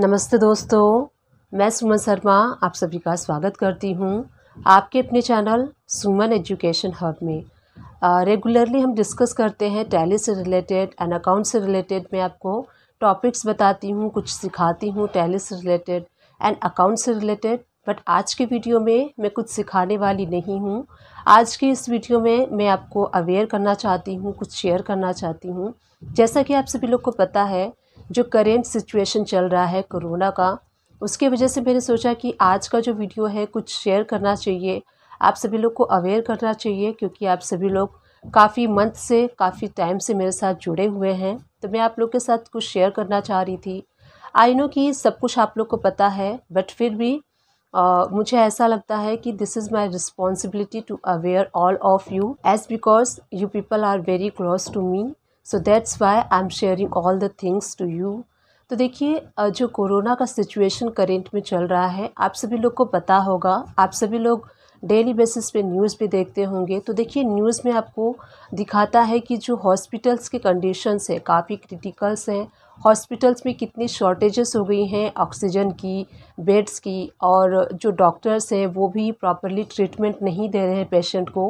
नमस्ते दोस्तों मैं सुमन शर्मा आप सभी का स्वागत करती हूँ आपके अपने चैनल सुमन एजुकेशन हब में रेगुलरली हम डिस्कस करते हैं टैली से रिलेटेड एंड अकाउंट से रिलेटेड मैं आपको टॉपिक्स बताती हूँ कुछ सिखाती हूँ टैली से रिलेटेड एंड अकाउंट से रिलेटेड बट आज के वीडियो में मैं कुछ सिखाने वाली नहीं हूँ आज की इस वीडियो में मैं आपको अवेयर करना चाहती हूँ कुछ शेयर करना चाहती हूँ जैसा कि आप सभी लोग को पता है जो करेंट सिचुएशन चल रहा है कोरोना का उसके वजह से मैंने सोचा कि आज का जो वीडियो है कुछ शेयर करना चाहिए आप सभी लोग को अवेयर करना चाहिए क्योंकि आप सभी लोग काफ़ी मंथ से काफ़ी टाइम से मेरे साथ जुड़े हुए हैं तो मैं आप लोग के साथ कुछ शेयर करना चाह रही थी आई नो कि सब कुछ आप लोग को पता है बट फिर भी आ, मुझे ऐसा लगता है कि this is my responsibility to aware all of you as because you people are very close to me so that's why I am sharing all the things to you तो देखिए जो कोरोना का सिचुएशन करेंट में चल रहा है आप सभी लोग को पता होगा आप सभी लोग डेली बेसिस पे न्यूज़ भी देखते होंगे तो देखिए न्यूज़ में आपको दिखाता है कि जो हॉस्पिटल्स के कंडीशंस है काफ़ी क्रिटिकल्स हैं हॉस्पिटल्स में कितनी शॉर्टेजेस हो गई हैं ऑक्सीजन की बेड्स की और जो डॉक्टर्स हैं वो भी प्रॉपरली ट्रीटमेंट नहीं दे रहे हैं पेशेंट को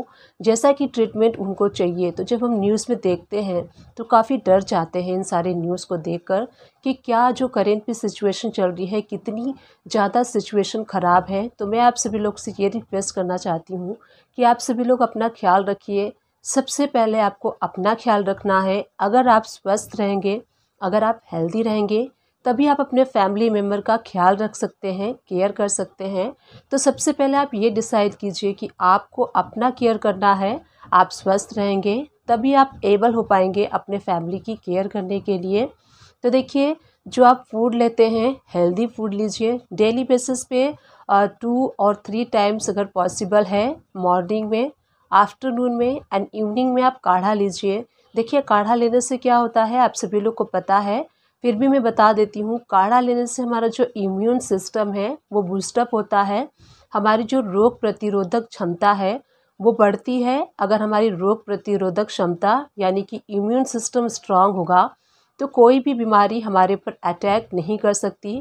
जैसा कि ट्रीटमेंट उनको चाहिए तो जब हम न्यूज़ में देखते हैं तो काफ़ी डर जाते हैं इन सारे न्यूज़ को कर कि क्या जो करेंट में सिचुएशन चल रही है कितनी ज़्यादा सिचुएशन ख़राब है तो मैं आप सभी लोग से ये रिक्वेस्ट करना चाहती हूँ कि आप सभी लोग अपना ख्याल रखिए सबसे पहले आपको अपना ख्याल रखना है अगर आप स्वस्थ रहेंगे अगर आप हेल्दी रहेंगे तभी आप अपने फैमिली मेम्बर का ख्याल रख सकते हैं केयर कर सकते हैं तो सबसे पहले आप ये डिसाइड कीजिए कि आपको अपना केयर करना है आप स्वस्थ रहेंगे तभी आप एबल हो पाएंगे अपने फैमिली की केयर करने के लिए तो देखिए जो आप फूड लेते हैं हेल्दी फूड लीजिए डेली बेसिस पे टू और थ्री टाइम्स अगर पॉसिबल है मॉर्निंग में आफ्टरनून में एंड इवनिंग में आप काढ़ा लीजिए देखिए काढ़ा लेने से क्या होता है आप सभी लोग को पता है फिर भी मैं बता देती हूँ काढ़ा लेने से हमारा जो इम्यून सिस्टम है वो बूस्टअप होता है हमारी जो रोग प्रतिरोधक क्षमता है वो बढ़ती है अगर हमारी रोग प्रतिरोधक क्षमता यानी कि इम्यून सिस्टम स्ट्रांग होगा तो कोई भी बीमारी हमारे पर अटैक नहीं कर सकती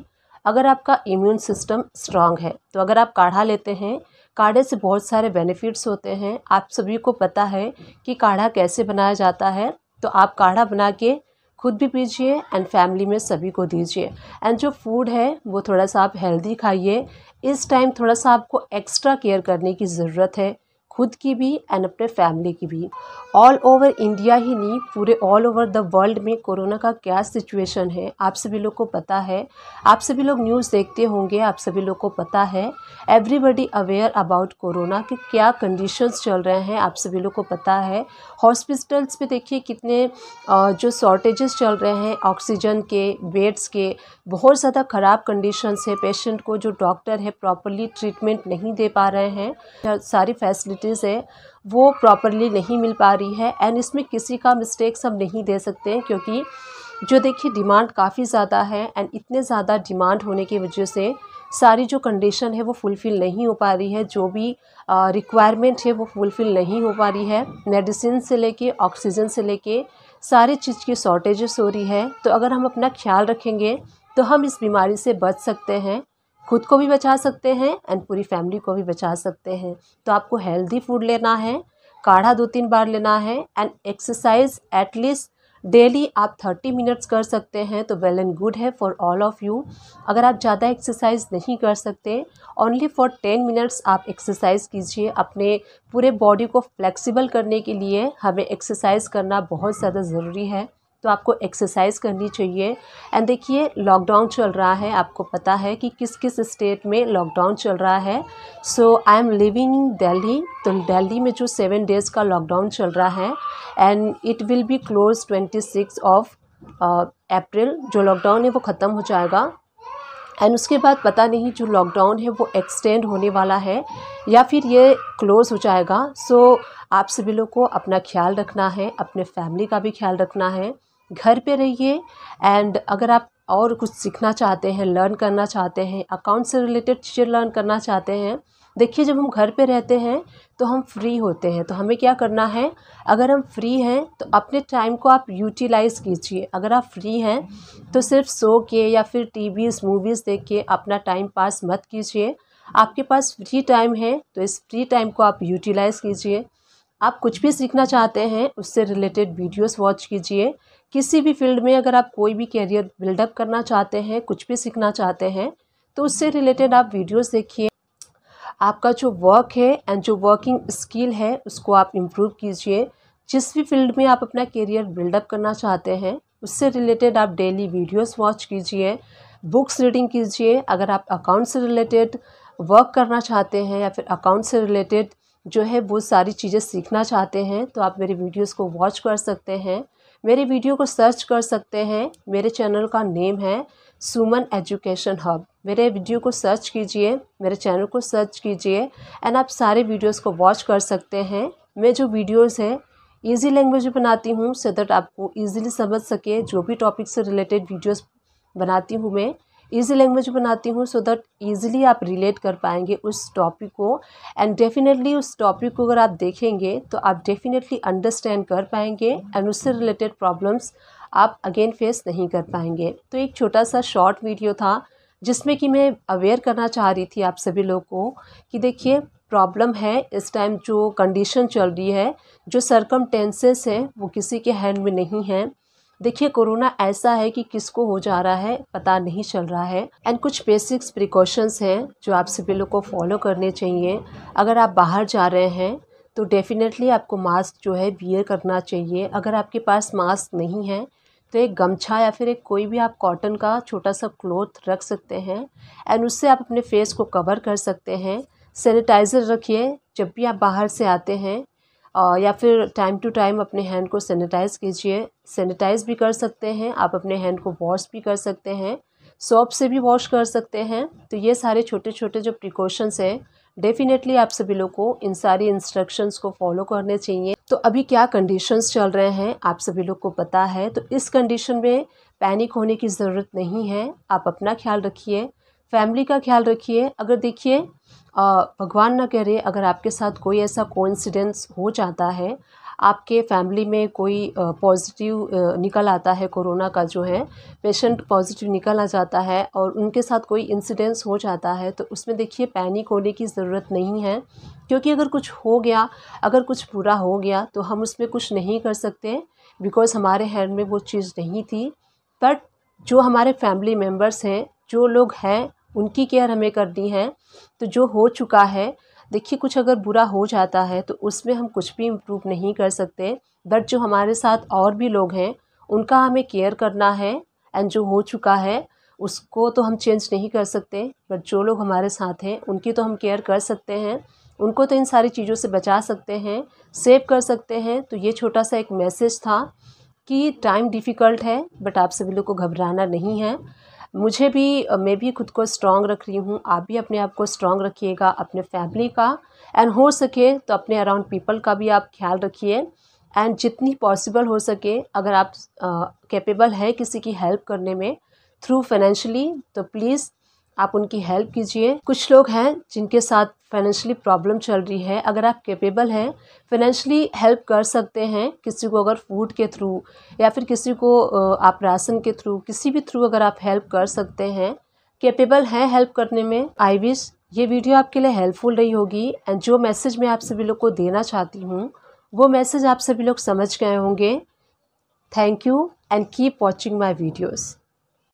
अगर आपका इम्यून सिस्टम स्ट्रांग है तो अगर आप काढ़ा लेते हैं काढ़े से बहुत सारे बेनिफिट्स होते हैं आप सभी को पता है कि काढ़ा कैसे बनाया जाता है तो आप काढ़ा बना के खुद भी पीजिए एंड फैमिली में सभी को दीजिए एंड जो फूड है वो थोड़ा सा आप हेल्दी खाइए इस टाइम थोड़ा सा आपको एक्स्ट्रा केयर करने की ज़रूरत है खुद की भी एंड अपने फैमिली की भी ऑल ओवर इंडिया ही नहीं पूरे ऑल ओवर द वर्ल्ड में कोरोना का क्या सिचुएशन है आप सभी लोग को पता है आप सभी लोग न्यूज़ देखते होंगे आप सभी लोग को पता है एवरीबडी अवेयर अबाउट कोरोना के क्या कंडीशंस चल रहे हैं आप सभी लोग को पता है हॉस्पिटल्स पे देखिए कितने जो शॉर्टेजेस चल रहे हैं ऑक्सीजन के बेड्स के बहुत ज़्यादा ख़राब कंडीशंस है पेशेंट को जो डॉक्टर है प्रॉपरली ट्रीटमेंट नहीं दे पा रहे हैं सारी फैसिलिटी फैसिलिटीज़ हैं वो प्रॉपरली नहीं मिल पा रही है एंड इसमें किसी का मिस्टेक्स हम नहीं दे सकते हैं क्योंकि जो देखिए डिमांड काफ़ी ज़्यादा है एंड इतने ज़्यादा डिमांड होने की वजह से सारी जो कंडीशन है वो फुलफ़िल नहीं हो पा रही है जो भी रिक्वायरमेंट है वो फुलफ़िल नहीं हो पा रही है मेडिसिन से लेके ऑक्सीजन से लेके सारी चीज़ की शॉर्टेजेस हो रही है तो अगर हम अपना ख्याल रखेंगे तो हम इस बीमारी से बच सकते हैं खुद को भी बचा सकते हैं एंड पूरी फैमिली को भी बचा सकते हैं तो आपको हेल्दी फूड लेना है काढ़ा दो तीन बार लेना है एंड एक्सरसाइज एटलीस्ट डेली आप थर्टी मिनट्स कर सकते हैं तो वेल एंड गुड है फॉर ऑल ऑफ़ यू अगर आप ज़्यादा एक्सरसाइज नहीं कर सकते ओनली फॉर टेन मिनट्स आप एक्सरसाइज कीजिए अपने पूरे बॉडी को फ्लेक्सिबल करने के लिए हमें एक्सरसाइज करना बहुत ज़्यादा ज़रूरी है तो आपको एक्सरसाइज करनी चाहिए एंड देखिए लॉकडाउन चल रहा है आपको पता है कि किस किस स्टेट में लॉकडाउन चल रहा है so I am living in Delhi तो दिल्ली में जो सेवन डेज़ का लॉकडाउन चल रहा है and it will be close twenty six of April जो लॉकडाउन है वो ख़त्म हो जाएगा एंड उसके बाद पता नहीं जो लॉकडाउन है वो एक्सटेंड होने वाला है या फिर ये क्लोज़ हो जाएगा सो so, आप सभी लोग को अपना ख्याल रखना है अपने फैमिली का भी ख्याल रखना है घर पे रहिए एंड अगर आप और कुछ सीखना चाहते हैं लर्न करना चाहते हैं अकाउंट से रिलेटेड चीज़ें लर्न करना चाहते हैं देखिए जब हम घर पे रहते हैं तो हम फ्री होते हैं तो हमें क्या करना है अगर हम फ्री हैं तो अपने टाइम को आप यूटिलाइज़ कीजिए अगर आप फ्री हैं तो सिर्फ सो के या फिर टीवीज़ मूवीज़ देख के अपना टाइम पास मत कीजिए आपके पास फ्री टाइम है तो इस फ्री टाइम को आप यूटिलाइज़ कीजिए आप कुछ भी सीखना चाहते हैं उससे रिलेटेड वीडियोस वॉच कीजिए किसी भी फील्ड में अगर आप कोई भी कैरियर बिल्डअप करना चाहते हैं कुछ भी सीखना चाहते हैं तो उससे रिलेटेड आप वीडियोस देखिए आपका जो वर्क है एंड जो वर्किंग स्किल है उसको आप इम्प्रूव कीजिए जिस भी फील्ड में आप अपना कैरियर बिल्डअप करना चाहते हैं उससे रिलेटेड आप डेली वीडियोस वॉच कीजिए बुक्स रीडिंग कीजिए अगर आप अकाउंट से रिलेटेड वर्क करना चाहते हैं या फिर अकाउंट से रिलेटेड जो है वो सारी चीज़ें सीखना चाहते हैं तो आप मेरे वीडियोज़ को वॉच कर सकते हैं मेरे वीडियो को सर्च कर सकते हैं मेरे चैनल का नेम है सुमन एजुकेशन हब मेरे वीडियो को सर्च कीजिए मेरे चैनल को सर्च कीजिए एंड आप सारे वीडियोस को वॉच कर सकते हैं मैं जो वीडियोस हैं इजी लैंग्वेज में बनाती हूँ सो दैट आपको इजीली समझ सके जो भी टॉपिक से रिलेटेड वीडियोस बनाती हूँ मैं ईजी लैंग्वेज बनाती हूँ सो दैट ईजिली आप रिलेट कर पाएंगे उस टॉपिक को एंड डेफिनेटली उस टॉपिक को अगर आप देखेंगे तो आप डेफिनेटली अंडरस्टैंड कर पाएंगे एंड उससे रिलेटेड प्रॉब्लम्स आप अगेन फेस नहीं कर पाएंगे तो एक छोटा सा शॉर्ट वीडियो था जिसमें कि मैं अवेयर करना चाह रही थी आप सभी लोग को कि देखिए प्रॉब्लम है इस टाइम जो कंडीशन चल रही है जो सरकम टेंसेस हैं वो किसी के हैंड में नहीं हैं देखिए कोरोना ऐसा है कि किसको हो जा रहा है पता नहीं चल रहा है एंड कुछ बेसिक्स प्रिकॉशंस हैं जो आप सभी लोग को फॉलो करने चाहिए अगर आप बाहर जा रहे हैं तो डेफिनेटली आपको मास्क जो है वियर करना चाहिए अगर आपके पास मास्क नहीं है तो एक गमछा या फिर एक कोई भी आप कॉटन का छोटा सा क्लोथ रख सकते हैं एंड उससे आप अपने फेस को कवर कर सकते हैं सैनिटाइज़र रखिए जब भी आप बाहर से आते हैं या फिर टाइम टू टाइम अपने हैंड को सैनिटाइज़ कीजिए सैनिटाइज़ भी कर सकते हैं आप अपने हैंड को वॉश भी कर सकते हैं सोप से भी वॉश कर सकते हैं तो ये सारे छोटे छोटे जो प्रिकॉशंस हैं डेफिनेटली आप सभी लोग को इन सारी इंस्ट्रक्शंस को फॉलो करने चाहिए तो अभी क्या कंडीशंस चल रहे हैं आप सभी लोग को पता है तो इस कंडीशन में पैनिक होने की ज़रूरत नहीं है आप अपना ख्याल रखिए फैमिली का ख्याल रखिए अगर देखिए भगवान ना करे अगर आपके साथ कोई ऐसा कोइंसिडेंस हो जाता है आपके फैमिली में कोई पॉजिटिव निकल आता है कोरोना का जो है पेशेंट पॉजिटिव निकल आ जाता है और उनके साथ कोई इंसिडेंस हो जाता है तो उसमें देखिए पैनिक होने की ज़रूरत नहीं है क्योंकि अगर कुछ हो गया अगर कुछ पूरा हो गया तो हम उसमें कुछ नहीं कर सकते बिकॉज़ हमारे हैंड में वो चीज़ नहीं थी बट जो हमारे फैमिली मेम्बर्स हैं जो लोग हैं उनकी केयर हमें करनी है तो जो हो चुका है देखिए कुछ अगर बुरा हो जाता है तो उसमें हम कुछ भी इम्प्रूव नहीं कर सकते बट जो हमारे साथ और भी लोग हैं उनका हमें केयर करना है एंड जो हो चुका है उसको तो हम चेंज नहीं कर सकते बट जो लोग हमारे साथ हैं उनकी तो हम केयर कर सकते हैं उनको तो इन सारी चीज़ों से बचा सकते हैं सेव कर सकते हैं तो ये छोटा सा एक मैसेज था कि टाइम डिफ़िकल्ट है बट आप सभी लोग को घबराना नहीं है मुझे भी मैं भी खुद को स्ट्रांग रख रही हूँ आप भी अपने आप को स्ट्रांग रखिएगा अपने फैमिली का एंड हो सके तो अपने अराउंड पीपल का भी आप ख्याल रखिए एंड जितनी पॉसिबल हो सके अगर आप कैपेबल हैं किसी की हेल्प करने में थ्रू फाइनेंशली तो प्लीज़ आप उनकी हेल्प कीजिए कुछ लोग हैं जिनके साथ फाइनेंशली प्रॉब्लम चल रही है अगर आप कैपेबल हैं फाइनेंशली हेल्प कर सकते हैं किसी को अगर फूड के थ्रू या फिर किसी को आप राशन के थ्रू किसी भी थ्रू अगर आप हेल्प कर सकते हैं कैपेबल हैं हेल्प करने में आई विश ये वीडियो आपके लिए हेल्पफुल रही होगी एंड जो मैसेज मैं आप सभी लोग को देना चाहती हूँ वो मैसेज आप सभी लोग समझ गए होंगे thank you and keep watching my videos